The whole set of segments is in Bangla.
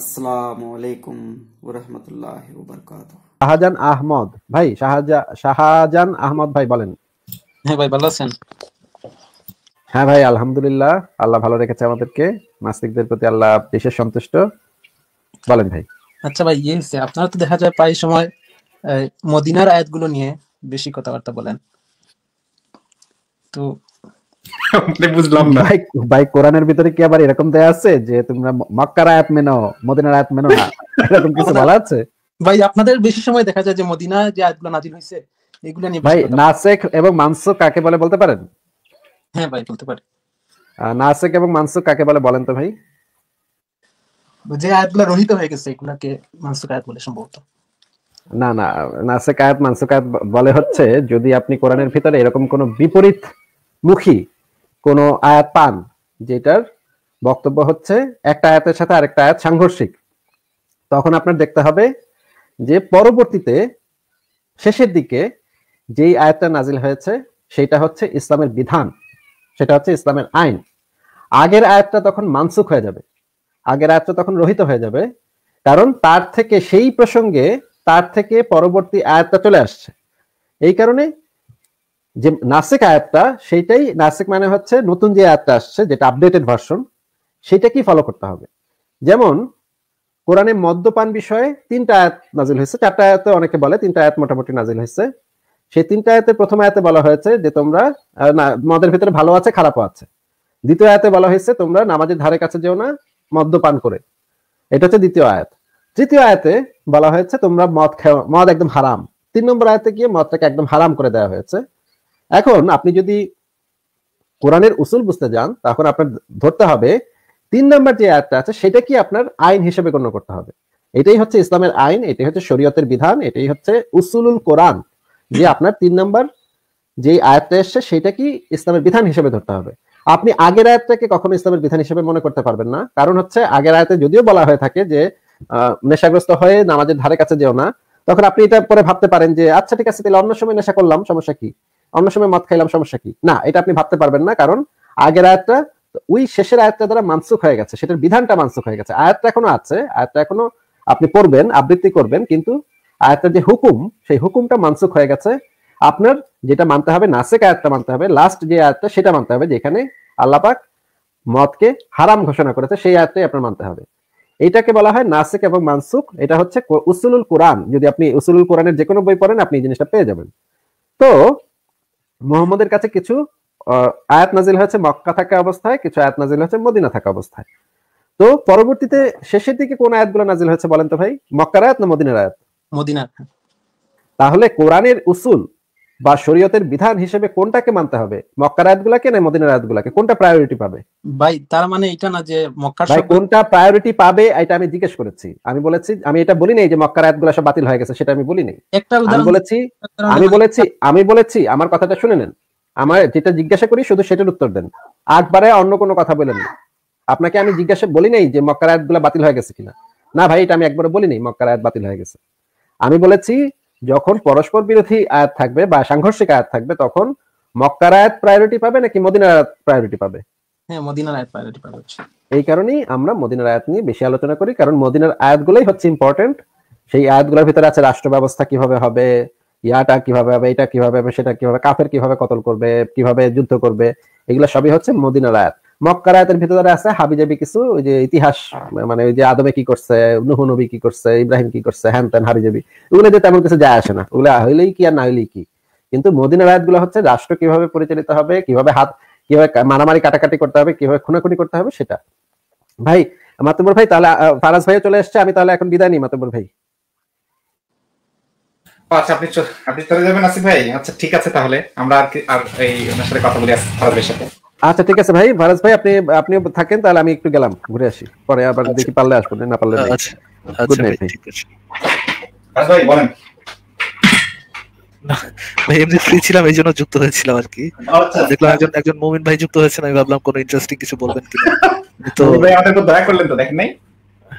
আসসালামু আলাইকুম শাহজান আহমদ ভাই শাহজান আহমদ ভাই বলেন হ্যাঁ ভাই ভালো আছেন হ্যাঁ ভাই আলহামদুলিল্লাহ আল্লাহ ভালো রেখেছে আমাদেরকে নাস্তিকদের প্রতি আল্লাহ বিশেষ সন্তুষ্ট বলেন ভাই আচ্ছা ভাই ইয়ে আপনারা তো দেখা যায় প্রায় সময় মদিনার আয়াতগুলো নিয়ে বেশি কথাবার্তা বলেন তো বুঝলাম না ভাই কোরআনের ভিতরে কি আবার এরকম দেয়া আছে যে তোমরা মক্কার আয়াত মেনো মদিনার আয়াত মেনো না এরকম কিছু বলা আছে ভাই আপনাদের বেশি সময় দেখা যায় যে মদিনা যে আয়াতগুলো নাজিল হয়েছে এগুলো নিয়ে ভাই এবং মানসুক কাকে বলে বলতে পারেন হ্যাঁ ভাই বলতে পারি এবং কাকে বলে বলেন তো ভাই যে আয়াতগুলো রহিত হয়ে গেছে এগুলাকে আয়াত বলে সম্ভবত না না নাসেক আয়াত মানসুক আয়াত বলে হচ্ছে যদি আপনি কোরআনের ভিতরে এরকম কোন বিপরীত মুখী কোনো আয়াত পান যেটার বক্তব্য হচ্ছে একটা আয়াতের সাথে আরেকটা আয়াত সাংঘর্ষিক তখন আপনার দেখতে হবে যে পরবর্তীতে শেষের দিকে যেই আয়াতটা নাজিল হয়েছে সেটা হচ্ছে ইসলামের বিধান সেটা হচ্ছে ইসলামের আইন আগের আয়াতটা তখন মানসুখ হয়ে যাবে আগের আয়াতটা তখন রহিত হয়ে যাবে কারণ তার থেকে সেই প্রসঙ্গে তার থেকে পরবর্তী আয়াতটা চলে আসছে এই কারণে যে নাসিক আয়াতটা সেইটাই নাসিক মানে হচ্ছে নতুন যে আয়াতটা আসছে যেটা আপডেটেড ভার্সন সেটা কি ফলো করতে হবে যেমন কোরআনে মদ্যপান বিষয়ে তিনটা আয়াত নাজিল হয়েছে চারটা আয়াতে অনেকে বলে তিনটা আয়াত মোটামুটি নাজিল হয়েছে সেই তিনটা আয়াতে প্রথম আয়াতে বলা হয়েছে যে তোমরা মদের ভিতরে ভালো আছে খারাপও আছে দ্বিতীয় আয়াতে বলা হয়েছে তোমরা নামাজের ধারে কাছে যেও না মদ্যপান করে এটা হচ্ছে দ্বিতীয় আয়াত তৃতীয় আয়াতে বলা হয়েছে তোমরা মদ খাও মদ একদম হারাম তিন নম্বর আয়াতে গিয়ে মদটাকে একদম হারাম করে দেওয়া হয়েছে এখন আপনি যদি কোরআনের উসুল বুঝতে যান তখন আপনার ধরতে হবে তিন নম্বর যে আয়াতটা আছে সেটা কি আপনার আইন হিসেবে গণ্য করতে হবে এটাই হচ্ছে ইসলামের আইন এটাই হচ্ছে শরীয়তের বিধান এটাই হচ্ছে উসুলুল কোরআন যে আপনার তিন নম্বর যে আয়াতটা এসছে সেটা কি ইসলামের বিধান হিসেবে ধরতে হবে আপনি আগের আয়াতটাকে কখনো ইসলামের বিধান হিসেবে মনে করতে পারবেন না কারণ হচ্ছে আগের আয়াতে যদিও বলা হয়ে থাকে যে নেশাগ্রস্ত হয়ে নামাজের ধারে কাছে যেও না তখন আপনি এটা পরে ভাবতে পারেন যে আচ্ছা ঠিক আছে তাহলে অন্য সময় নেশা করলাম সমস্যা কি অন্য সময় মদ খাইলাম সমস্যা কি না এটা আপনি ভাবতে পারবেন না কারণ আগের আয়াতটা ওই শেষের আয়াতটা দ্বারা মানসুখ হয়ে গেছে সেটার বিধানটা মানসুখ হয়ে গেছে আয়াতটা এখনো আছে আয়াতটা এখনো আপনি পড়বেন আবৃত্তি করবেন কিন্তু আয়াতের যে হুকুম সেই হুকুমটা মানসুখ হয়ে গেছে আপনার যেটা মানতে হবে নাসেক আয়াতটা মানতে হবে লাস্ট যে আয়াতটা সেটা মানতে হবে যেখানে আল্লাপাক মদকে হারাম ঘোষণা করেছে সেই আয়াতটাই আপনার মানতে হবে এটাকে বলা হয় নাসেক এবং মানসুক এটা হচ্ছে উসুলুল কোরআন যদি আপনি উসুলুল কোরআনের যে কোনো বই পড়েন আপনি এই জিনিসটা পেয়ে যাবেন তো মোহাম্মদের কাছে কিছু আয়াত নাজিল হয়েছে মক্কা থাকা অবস্থায় কিছু আয়াত নাজিল হয়েছে মদিনা থাকা অবস্থায় তো পরবর্তীতে শেষের দিকে কোন আয়াতগুলো নাজিল হয়েছে বলেন তো ভাই মক্কার আয়াত না মদিনার আয়াত মদিনার তাহলে কোরআনের উসুল বা শরীয়তের বিধান হিসেবে কোনটাকে মানতে হবে মক্কার আয়াতগুলাকে না মদিনার আয়াতগুলাকে কোনটা প্রায়োরিটি পাবে ভাই তার মানে এটা না যে মক্কার ভাই কোনটা প্রায়োরিটি পাবে এটা আমি জিজ্ঞেস করেছি আমি বলেছি আমি এটা বলি নাই যে মক্কার আয়াতগুলা সব বাতিল হয়ে গেছে সেটা আমি বলি নাই আমি বলেছি আমি বলেছি আমি বলেছি আমার কথাটা শুনে নেন আমার যেটা জিজ্ঞাসা করি শুধু সেটার উত্তর দেন আটবারে অন্য কোনো কথা বলেন না আপনাকে আমি জিজ্ঞাসা বলি নাই যে মক্কার আয়াতগুলা বাতিল হয়ে গেছে কিনা না ভাই এটা আমি একবারও বলি নাই মক্কার আয়াত বাতিল হয়ে গেছে আমি বলেছি যখন পরস্পর বিরোধী আয়াত থাকবে বা সাংঘর্ষিক আয়াত থাকবে তখন মক্কার আয়াত প্রায়োরিটি পাবে নাকি মদিনার আয়াত প্রায়োরিটি পাবে হ্যাঁ মদিনার আয়াত প্রায়োরিটি পাবে এই কারণেই আমরা মদিনার আয়াত নিয়ে বেশি আলোচনা করি কারণ মদিনার আয়াতগুলোই হচ্ছে ইম্পর্টেন্ট সেই আয়াতগুলোর ভিতরে আছে রাষ্ট্র ব্যবস্থা কিভাবে হবে ইয়াটা কিভাবে হবে এটা কিভাবে হবে সেটা কিভাবে কাফের কিভাবে কতল করবে কিভাবে যুদ্ধ করবে এগুলো সবই হচ্ছে মদিনার আয়াত মক্কারায়তের ভিতরে ভেতরে আছে হাবিজাবি কিছু ওই যে ইতিহাস মানে ওই যে আদমে কি করছে নুহ নবী কি করছে ইব্রাহিম কি করছে হ্যান ত্যান হাবিজাবি ওগুলো যে তেমন কিছু যায় আসে না ওগুলো হইলেই কি আর না হইলেই কি কিন্তু মদিনার গুলো হচ্ছে রাষ্ট্র কিভাবে পরিচালিত হবে কিভাবে হাত কিভাবে মারামারি কাটাকাটি করতে হবে কিভাবে খুনাখুনি করতে হবে সেটা ভাই মাতবর ভাই তাহলে ফারাজ ভাইও চলে এসছে আমি তাহলে এখন বিদায় নিই মাতবর ভাই আচ্ছা আপনি আপনি চলে যাবেন আসিফ ভাই আচ্ছা ঠিক আছে তাহলে আমরা আর কি আর এই ওনার সাথে কথা বলি ফারাজ ভাইয়ের সাথে আচ্ছা ঠিক আছে ভাই ভারাজ ভাই আপনি আপনি থাকেন তাহলে আমি একটু গেলাম ঘুরে আসি পরে আবার আচ্ছা। দেখি পারলে আসবো না পারলে গুড নাইট আচ্ছা, আচ্ছা ভাই এমনি যুক্ত কিছু বলবেন নাই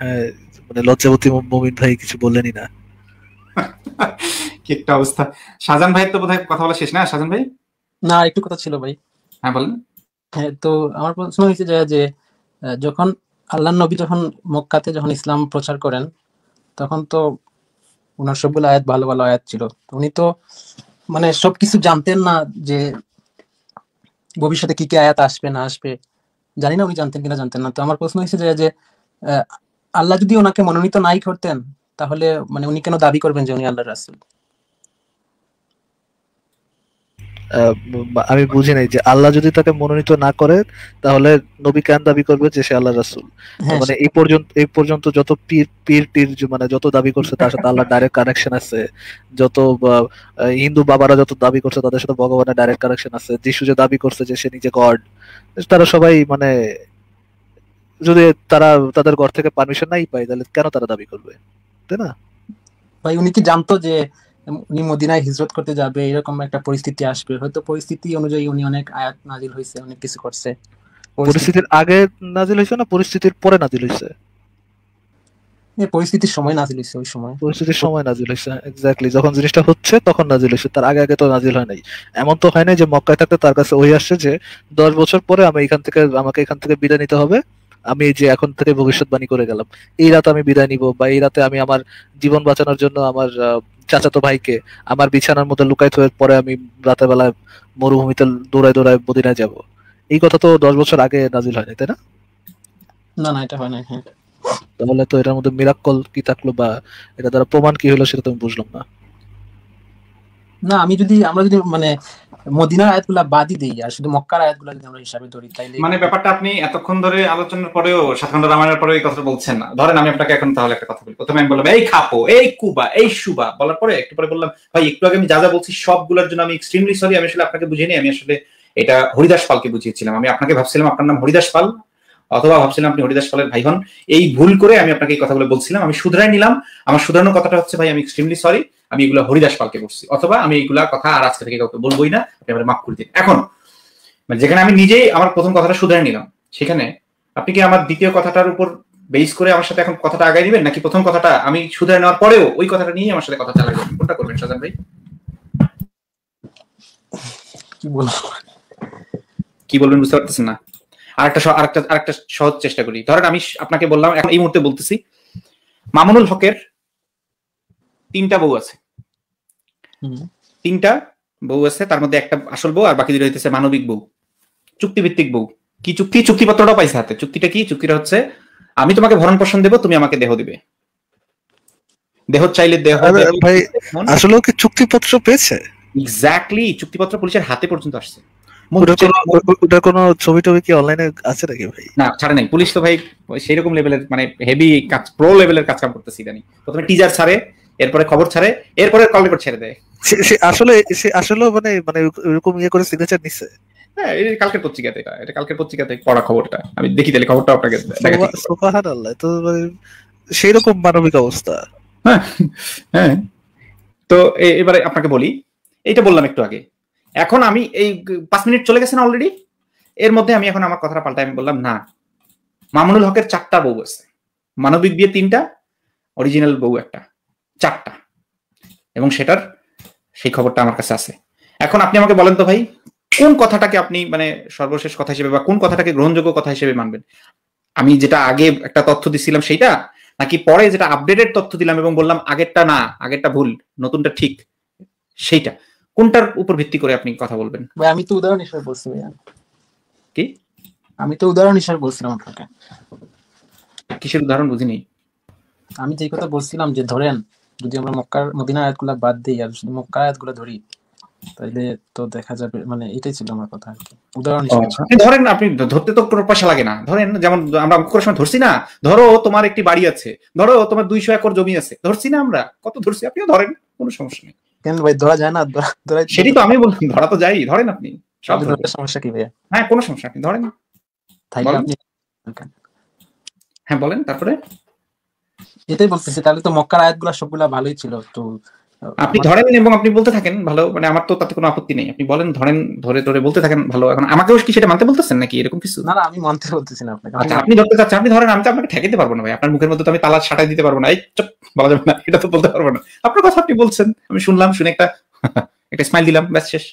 হ্যাঁ মানে ভাই কিছু না একটা অবস্থা ভাই তো বোধহয় কথা বলা শেষ না শাহজান ভাই না একটু কথা ছিল ভাই হ্যাঁ বলেন হ্যাঁ, তো আমার প্রশ্ন হয়েছে যে যখন আল্লাহ নবী যখন মক্কাতে যখন ইসলাম প্রচার করেন তখন তো ওনার সবগুলো আয়াত ভালো ভালো আয়াত ছিল উনি তো মানে সবকিছু জানতেন না যে ভবিষ্যতে কি কি আয়াত আসবে না আসবে জানি না উনি জানতেন কিনা জানতেন না তো আমার প্রশ্ন হয়েছে যে আল্লাহ যদি ওনাকে মনোনীত নাই করতেন তাহলে মানে উনি কেন দাবি করবেন যে উনি আল্লাহ রাসুল আমি বুঝি নাই যে আল্লাহ যদি তাকে মনোনীত না করে তাহলে নবী কেন দাবি করবে যে সে আল্লাহ রাসুল হ্যাঁ, মানে এই পর্যন্ত এই পর্যন্ত যত পীর পীর টির মানে যত দাবি করছে তার সাথে আল্লাহ ডাইরেক্ট কানেকশন আছে যত হিন্দু বাবারা যত দাবি করছে তাদের সাথে ভগবানের ডাইরেক্ট কানেকশন আছে যিশু যে দাবি করছে যে সে নিজে গড তারা সবাই মানে যদি তারা তাদের ঘর থেকে পারমিশন নাই পায় তাহলে কেন তারা দাবি করবে তাই না ভাই উনি কি জানতো যে উনি মদিনায় হিজরত করতে যাবে এরকম একটা পরিস্থিতি আসবে হয়তো পরিস্থিতি অনুযায়ী উনি অনেক আয়াত নাজিল হয়েছে অনেক কিছু করছে পরিস্থিতির আগে নাজিল হয়েছে না পরিস্থিতির পরে নাজিল হয়েছে পরিস্থিতির সময় নাজিল হয়েছে ওই সময় পরিস্থিতির সময় নাজিল হয়েছে এক্স্যাক্টলি যখন জিনিসটা হচ্ছে তখন নাজিল হয়েছে তার আগে আগে তো নাজিল হয় নাই এমন তো হয় নাই যে মক্কায় থাকতে তার কাছে ওই আসছে যে দশ বছর পরে আমি এখান থেকে আমাকে এখান থেকে বিদায় নিতে হবে আমি যে এখন থেকে ভবিষ্যৎবাণী করে গেলাম এই রাতে আমি বিদায় নিব বা এই রাতে আমি আমার জীবন বাঁচানোর জন্য আমার চাচাতো ভাইকে আমার বিছানার মধ্যে লুকাই থাকার পরে আমি রাতের বেলায় মরুভূমিতে দৌড়ায় দৌড়ায় মদিনায় যাব এই কথা তো দশ বছর আগে নাজিল হয়নি তাই না না না এটা হয় না হ্যাঁ। তাহলে তো এটার মধ্যে মিরাক্কল কি থাকলো বা এটা দ্বারা প্রমাণ কি হলো সেটা তো আমি বুঝলাম না না আমি যদি আমরা যদি মানে মদিনার আয়াতগুলা বাদই দিই আর শুধু মক্কার আয়াতগুলা যদি আমরা হিসাবে ধরি তাইলে মানে ব্যাপারটা আপনি এতক্ষণ ধরে আলোচনার পরেও সাধারণ রামায়ণের পরেও এই কথা বলছেন না ধরেন আমি আপনাকে এখন তাহলে একটা কথা বলি প্রথমে আমি বললাম এই খাপো এই কুবা এই সুবা বলার পরে একটু পরে বললাম ভাই একটু আগে আমি যা যা বলছি সবগুলোর জন্য আমি এক্সট্রিমলি সরি আমি আসলে আপনাকে বুঝিনি আমি আসলে এটা হরিদাস পালকে বুঝিয়েছিলাম আমি আপনাকে ভাবছিলাম আপনার নাম হরিদাস পাল অথবা ভাবছিলাম আপনি হরিদাস পালের ভাই হন এই ভুল করে আমি আপনাকে এই কথাগুলো বলছিলাম আমি শুধরাই নিলাম আমার শুধরানোর কথাটা হচ্ছে ভাই আমি এক্সট্রিমলি সরি আমি এগুলো হরিদাস পালকে করছি অথবা আমি এগুলা কথা আর আজকে থেকে কাউকে বলবোই না আপনি মাফ করে দিন এখন মানে যেখানে আমি নিজেই আমার প্রথম কথাটা শুধরে নিলাম সেখানে আপনি কি আমার দ্বিতীয় কথাটার উপর বেস করে আমার সাথে এখন কথাটা আগায় দিবেন নাকি প্রথম কথাটা আমি শুধরে নেওয়ার পরেও ওই কথাটা নিয়ে আমার সাথে কথা চালাবেন কোনটা করবেন সাজান ভাই কি কি বলবেন বুঝতে পারতেছেন না আরেকটা আরেকটা আরেকটা সহজ চেষ্টা করি ধরেন আমি আপনাকে বললাম এখন এই মুহূর্তে বলতেছি মামুনুল হকের তিনটা বউ আছে তিনটা বউ আছে তার মধ্যে একটা আসল বউ আর বাকি দুটো হইতেছে মানবিক বউ চুক্তিভিত্তিক বউ কি চুক্তি চুক্তিপত্রটাও পাইছে হাতে চুক্তিটা কি চুক্তিটা হচ্ছে আমি তোমাকে ভরণ পোষণ দেবো তুমি আমাকে দেহ দিবে দেহ চাইলে দেহ ভাই আসলে কি চুক্তিপত্র পেয়েছে এক্স্যাক্টলি চুক্তিপত্র পুলিশের হাতে পর্যন্ত আসছে ওটা কোনো ছবি টবি কি অনলাইনে আছে নাকি ভাই না ছাড়ে নাই পুলিশ তো ভাই সেই লেভেলের মানে হেভি কাজ প্রো লেভেলের কাজ কাম করতেছি জানি প্রথমে টিজার ছাড়ে এরপরে খবর ছাড়ে এরপরে কল রেকর্ড ছেড়ে দেয় আসলে সে আসলে মানে মানে এরকম ইয়ে করে সিগনেচার নিছে হ্যাঁ এই কালকের পত্রিকাতে এটা এটা কালকের পত্রিকাতে পড়া খবরটা আমি দেখি তাহলে খবরটা আপনাকে সুবহানাল্লাহ তো মানে সেই রকম মানবিক অবস্থা হ্যাঁ, হ্যাঁ। তো এবারে আপনাকে বলি এইটা বললাম একটু আগে এখন আমি এই পাঁচ মিনিট চলে গেছে না অলরেডি এর মধ্যে আমি এখন আমার কথাটা পাল্টাই আমি বললাম না মামুনুল হকের চারটা বউ আছে মানবিক বিয়ে তিনটা অরিজিনাল বউ একটা চারটা এবং সেটার সেই খবরটা আমার কাছে আছে এখন আপনি আমাকে বলেন তো ভাই কোন কথাটাকে আপনি মানে সর্বশেষ কথা হিসেবে বা কোন কথাটাকে গ্রহণযোগ্য কথা হিসেবে মানবেন আমি যেটা আগে একটা তথ্য দিছিলাম সেইটা নাকি পরে যেটা আপডেটেড তথ্য দিলাম এবং বললাম আগেরটা না আগেরটা ভুল নতুনটা ঠিক সেইটা কোনটার উপর ভিত্তি করে আপনি কথা বলবেন ভাই আমি তো উদাহরণ হিসেবে বলছি কি আমি তো উদাহরণ হিসেবে বলছিলাম আপনাকে কিসের উদাহরণ বুঝিনি আমি যে কথা বলছিলাম যে ধরেন যদি আমরা মক্কার মদিনা আয়াতগুলো বাদ দিই আর শুধু মক্কা আয়াতগুলো ধরি তাইলে তো দেখা যাবে মানে এটাই ছিল আমার কথা আর কি উদাহরণ আপনি ধরেন আপনি ধরতে তো কোনো পয়সা লাগে না ধরেন যেমন আমরা কোনো সময় ধরছি না ধরো তোমার একটি বাড়ি আছে ধরো তোমার দুইশো একর জমি আছে ধরছি না আমরা কত ধরছি আপনিও ধরেন কোনো সমস্যা নেই কেন ভাই ধরা যায় না ধরা সেটি তো আমি বললাম ধরা তো যাই ধরেন আপনি সব সমস্যা কি ভাইয়া হ্যাঁ কোনো সমস্যা আপনি ধরেন আপনি হ্যাঁ বলেন তারপরে যেটাই বলতেছি তাহলে তো মক্কার আয়াতগুলো সবগুলো ভালোই ছিল তো আপনি ধরেন এবং আপনি বলতে থাকেন ভালো মানে আমার তো তাতে কোনো আপত্তি নেই আপনি বলেন ধরেন ধরে ধরে বলতে থাকেন ভালো এখন আমাকেও কি সেটা মানতে বলতেছেন নাকি এরকম কিছু না আমি মানতে বলতেছি না আপনাকে আচ্ছা আপনি ধরতে চাচ্ছেন আপনি ধরেন আমি তো আপনাকে ঠেকাইতে পারবো না ভাই আপনার মুখের মধ্যে তো আমি তালা ছাটাই দিতে পারবো না এই চপ বলা যাবে না এটা তো বলতে পারবো না আপনার কথা আপনি বলছেন আমি শুনলাম শুনে একটা একটা স্মাইল দিলাম ব্যাস শেষ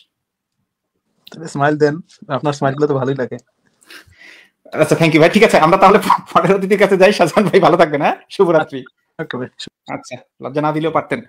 স্মাইল দেন আপনার স্মাইল গুলো তো ভালোই লাগে আচ্ছা থ্যাংক ইউ ভাই ঠিক আছে আমরা তাহলে পরের অতিথির কাছে যাই সাজান ভাই ভালো থাকবেন হ্যাঁ শুভরাত্রি আচ্ছা, আচ্ছা লজ্জা না দিলেও পারতেন